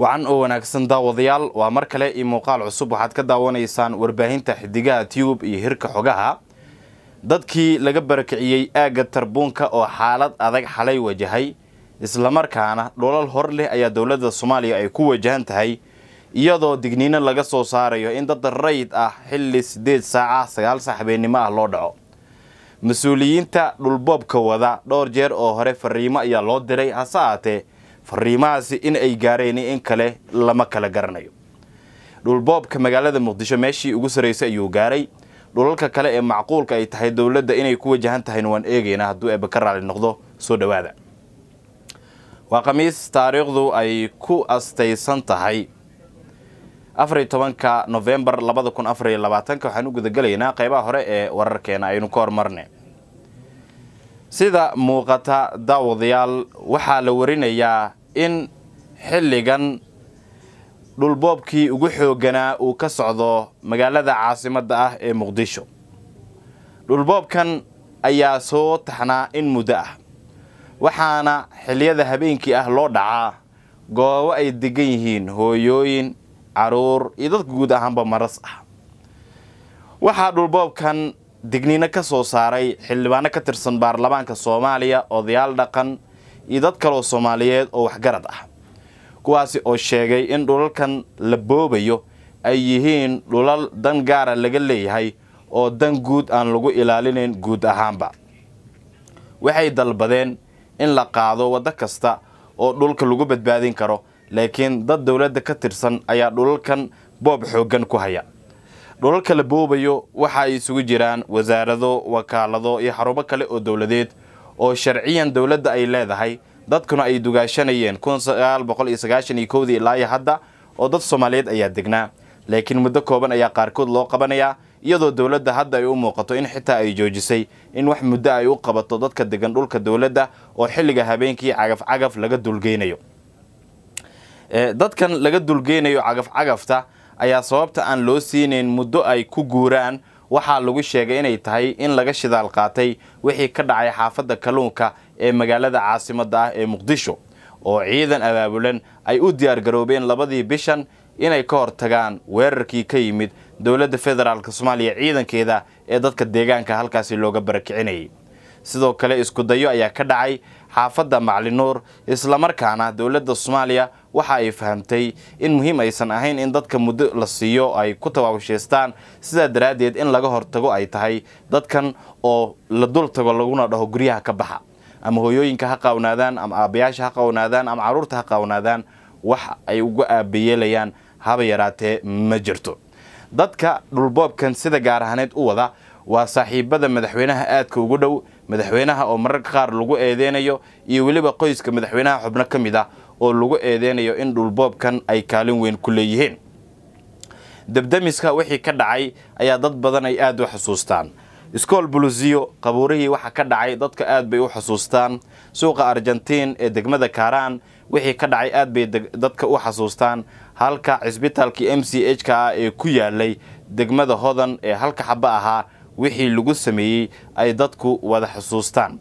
wacan oo wanaagsan daawadayaal waa mar kale iyo muuqaal cusub waxaad ka daawanaysaan warbaahinta xidigaha tiyuube iyo hirka xogaha dadkii laga barakiciyey aagga tarbuunka oo xaalad adag xalay wajahay islamarkaana dholal hor leh ayaa dowladda soomaaliya ay ku wajahan tahay iyadoo digniino laga soo saarayo in dad rayid ah xilli siddeed saaca sagaal sax habeennimo ah loo dhaco mas-uuliyiinta dhulboobka wada dhowr jeer oo hore fariimo ayaa loo diray hase aatee fariimahaasi in ay gaareen in kale lama kala garanayo dhulboobka magaalada muqdisho meeshii ugu sarraysay ayuu gaaray dhulalka kale ee macquulka ay tahay dowladda inay ku wajahan tahayna waan eegaynaa hadduu eeba ka raali noqdo soo dhowaada waa khamiis taariikhdu ay ku astaysan tahay afariy tobanka nofembar labada kun afariyo labaatanka waxaan u gudagelaynaa qaybaha hore ee wararkeena aynu ka hormarne sida muuqata daawadayaal waxaa la warinayaa in xilligan dhulboobkii ugu xoogganaa uu ka socdo magaalada caasimadda ah ee muqdisho dhulboobkan ayaa soo taxnaa in muddo ah waxaana xilliyada habeenkii ah loo dhacaa goobo ay degan yihiin hooyooyin caruur iyo dadka guud ahaanba maras ah waxaa dhulboobkan digniino ka soo saaray xildhibaano ka tirsan baarlamaanka soomaaliya odayaal dhaqan iyo dad kaleoo soomaaliyeed oo waxgarad ah kuwaasi oo sheegay in dhulalkan la boobayo ay yihiin dhulal dan gaara laga leeyahay oo dan guud aan lagu ilaalinayn guud ahaanba waxay dalbadeen in la qaado waddo kasta oo dhulka lagu badbaadin karo laakiin dad dowladda ka tirsan ayaa dhulalkan boob xooggan ku haya dhulalka la boobayo waxa ay isugu jiraan wasaarado wakaalado iyo xarumo kale oo dowladeed oo sharciyan dowladda ay leedahay dadkuna ay dugaashanayeen ilaa hadda oo dad soomaaliyeed ayaa degnaa laakiin muddo kooban ayaa qaarkood loo qabanayaa iyadoo dowladda hadda ay u muuqato in xitaa ay joojisay in wax muddo ay u qabato dadka degan dhulka dowladda oo xilliga habeenkii cagafcagaf laga dulgeynayo dadkan laga dulgeynayo cagafcagafta ayaa sababta aan loo siinayn muddo ay ku guuraan waxaa lagu sheegay inay tahay in laga shidaal qaatay wixii ka dhacay xaafadda kalluunka ee magaalada caasimadda ah ee muqdisho oo ciidan abaabulan ay u diyaargaroobeen labadii bishan inay ka hortagaan weerarkii ka yimid dowladda federaalk soomaaliya ciidankeeda ee dadka deegaanka halkaasi looga barakicinayay sidoo kale iskudayo ayaa ka dhacay xaafadda maclinuur islamarkaana dowladda soomaaliya waxa ay fahamtay in muhiim aysan ahayn in dadka muddo la siiyo ay ku tawaawashaystaan sidaa daraaddeed in laga hortago ay tahay dadkan oo la dul tago laguna dhaho guryaha ka baxa ama hooyooyinka ha qaawnaadaan ama aabayaasha ha qaawnaadaan ama carruurta ha qaawnaadaan wax ay uga aabayeelayaan haba yaraatee ma jirto dadka dhulboobkan sida gaarahaneed u wada waa saaxiibada madaxweynaha aadka ugu dhow madaxweynaha oo mararka qaar lagu eedeynayo iyo weliba qoyska madaxweynaha xubno ka mid ah oo lagu eedeynayo in dhulboobkan ay kaalin weyn ku leeyihiin debdemiska wixii ka dhacay ayaa dad badan ay aad u xusuustaan iskool bulusiyo qabuurihii waxa ka dhacay dadka aad bay u xusuustaan suuqa argentiin ee degmada kaaraan wixii ka dhacay aad bay dadka u xasuustaan halka cisbitaalkii m c h ka ah ee ku yaalay degmada hodan ee halka xaba ahaa wixii lagu sameeyey ay dadku wada xusuustaan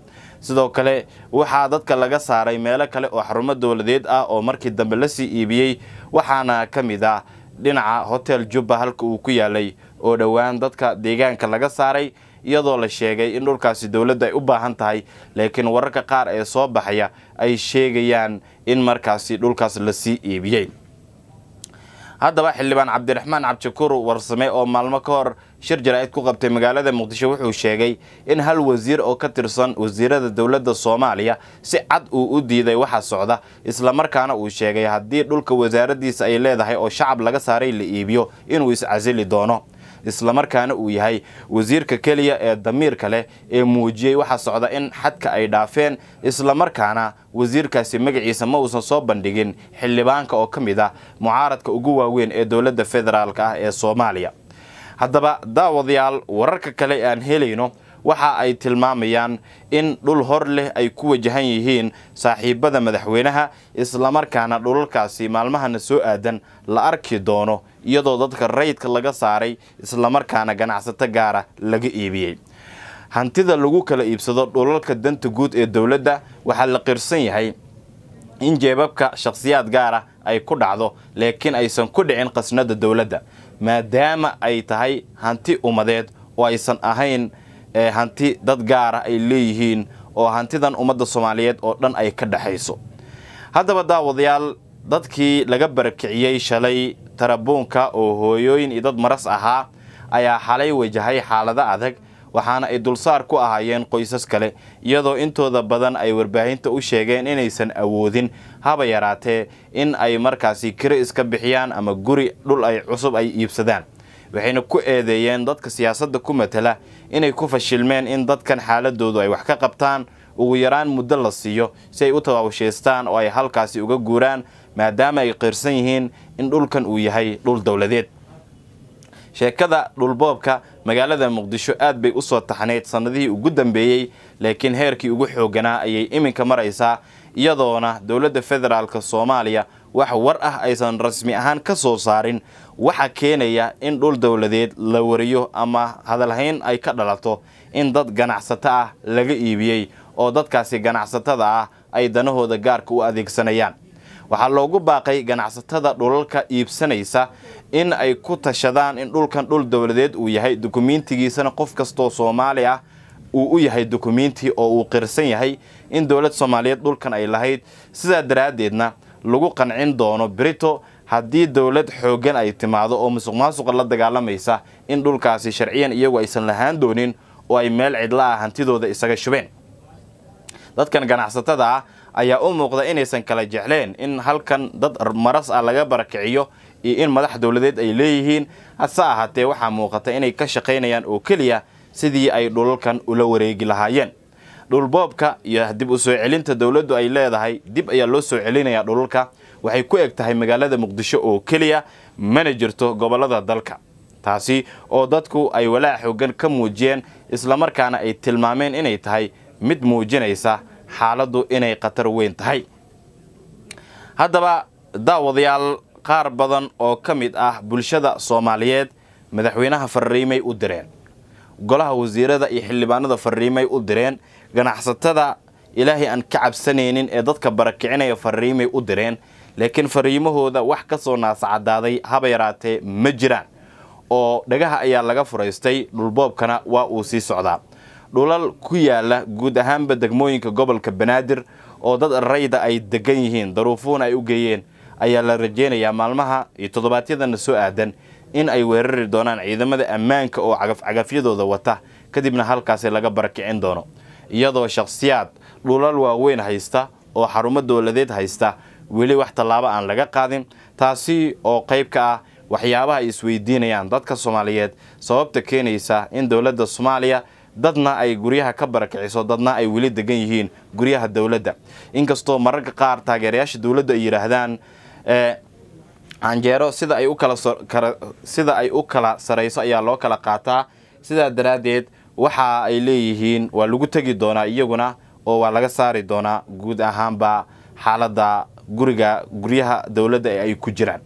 sidoo kale waxaa dadka laga saaray meelo kale oo xarumo dowladeed ah oo markii dambe la sii iibiyey waxaana ka mid ah dhinaca hotel jubba halka uu ku yaalay oo dhowaan dadka deegaanka laga saaray iyadoo la sheegay in dhulkaasi dowladda ay u baahan tahay laakiin wararka qaar ee soo baxaya ay sheegayaan in markaasi dhulkaas la sii iibiyey haddaba xildhibaan cabdiraxmaan cabdishakuur warsame oo maalmo ka hor shir jaraa'id ku qabtay magaalada muqdisho wuxuu sheegay in hal wasiir oo ka tirsan wasiirada dowladda soomaaliya si cad uu u diiday waxa socda islamarkaana uu sheegay haddii dhulka wasaaraddiisa ay leedahay oo shacab laga saaray la iibiyo inuu iscasili doono islamarkaana uu yahay wasiirka keliya ee damiirka leh ee muujiyey waxaa socda in xadka ay dhaafeen islamarkaana wasiirkaasi magiciisa ma uusan soo bandhigin xildhibaanka oo ka mid ah mucaaradka ugu waaweyn ee dowladda federaalka ah ee soomaaliya haddaba daawadayaal wararka kale aan helayno waxa ay tilmaamayaan in dhul hor leh ay ku wajahan yihiin saaxiibada madaxweynaha islamarkaana dhulalkaasi maalmahana soo aadan la arki doono iyadoo dadka rayidka laga saaray islamarkaana ganacsato gaara laga iibiyey hantida lagu kala iibsado dhulalka danta guud ee dowladda waxaa la qirsan yahay in jeebabka shakhsiyaad gaara ay ku dhacdo laakiin aysan ku dhicin qasnada dowladda maadaama ay tahay hanti ummadeed oo aysan ahayn ee hanti dad gaara ay leeyihiin oo hantidan ummadda soomaaliyeed oo dhan ay ka dhexayso haddaba daawadayaal dadkii laga barakiciyey shalay tarabuunka oo hooyooyin iyo dad maras ahaa ayaa xalay wajahay xaalado adag waxaana ay dulsaar ku ahaayeen qoysas kale iyadoo intooda badan ay warbaahinta u sheegeen inaysan awoodin haba yaraatee in ay markaasi kiro iska bixiyaan ama guri dhul ay cusub ay iibsadaan waxayna ku eedeeyeen dadka siyaasadda ku matala inay ku fashilmeen in dadkan xaaladoodu ay wax ka qabtaan ugu yaraan muddo la siiyo si ay u tawaabashaystaan oo ay halkaasi uga guuraan maadaama ay qiirsan yihiin in dhulkan uu yahay dhul dowladeed sheekada dhulboobka magaalada muqdisho aad bay u soo taxnayd sannadihii ugu dambeeyey laakiin heerkii ugu xoogganaa ayay iminka maraysaa iyadoona dowladda federaalka soomaaliya wax war ah aysan rasmi ahaan ka soo saarin waxaa keenaya in dhul dowladeed la wariyo ama hadalhayn ay ka dhalato in dad ganacsato ah laga iibiyey oo dadkaasi ganacsatada ah ay danahooda gaarka u adeegsanayaan waxaa loogu baaqay ganacsatada dhulalka iibsanaysa in ay ku tashadaan in dhulkan dhul dowladeed uu yahay dukumiintigiisana qof kastoo soomaali ah uu u yahay dukumiinti oo uu qirsan yahay in dowlad soomaaliyeed dhulkan ay lahayd sidaa daraaddeedna lagu qancin doono brito haddii dowlad xooggan ay timaado oo musuqmaasuqa la dagaalamaysa in dhulkaasi sharciyan iyagu aysan lahaan doonin oo ay meel cidla ah hantidooda isaga shubeen dadkan ganacsatada ah ayaa u muuqda inaysan kala jecleen in halkan dad maras ah laga barakiciyo iyo in madax dowladeed ay leeyihiin hase ahaatee waxaa muuqata inay ka shaqaynayaan oo keliya sidii ay dhulalkan ula wareegi lahaayeen dhulboobka iyo dib u soo celinta dowladdu ay leedahay dib ayaa loo soo celinayaa dhululka waxay ku eg tahay magaalada muqdisho oo keliya mana jirto gobollada dalka taasi oo dadku ay walaac xoogan ka muujiyeen islamarkaana ay tilmaameen inay tahay mid muujinaysa xaaladdu inay khatar weyn tahay haddaba daawadayaal qaar badan oo ka mid ah bulshada soomaaliyeed madaxweynaha fariimay u direen golaha wasiirada iyo xildhibaanada fariimay u direen ganacsatada ilaahay aan ka cabsanaynin ee dadka barakicinaya fariimay u direen laakiin fariimahooda wax ka soo naasacadaaday haba yaraatee ma jiraan oo dhagaha ayaa laga furaystay dhulboobkana waa uu sii socdaa dhulal ku yaalla guud ahaanba degmooyinka gobolka banaadir oo dad rayda ay deggan yihiin daruufuhuna ay u geeyeen ayaa la rajeynayaa maalmaha iyo toddobaadyadana soo aadan in ay weerari doonaan ciidamada ammaanka oo cagaf wata kadibna halkaasi laga barakicin doono iyadoo shakhsiyaad dhulal waaweyn haysta oo xarumo dowladeed haysta weli wax tallaabo aan laga qaadin taasi oo qayb ka ah waxyaabaha ay isweydiinayaan dadka soomaaliyeed sababta keenaysa in dowladda soomaaliya dadna ay guryaha ka barakiciso dadna ay weli degan yihiin guryaha dowladda inkastoo mararka qaar taageerayaasha dowladda ay yidhaahdaan eh, canjeero sida ay u kala sida ay u kala sarayso ayaa loo kala qaataa sidaa daraaddeed waxa ay leeyihiin waa lagu tegi doonaa iyaguna oo waa laga saari doonaa guud ahaanba xaaladda guriga guryaha dowladda ee ay ku jiraan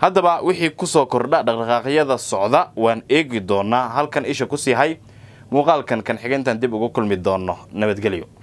haddaba wixii kusoo kordha dhaqdhaqaaqyada socda waan eegi doonaa halkan isha ku siihay muuqaalkan kan xigeentan dib ugu kulmi doonno nabadgelyo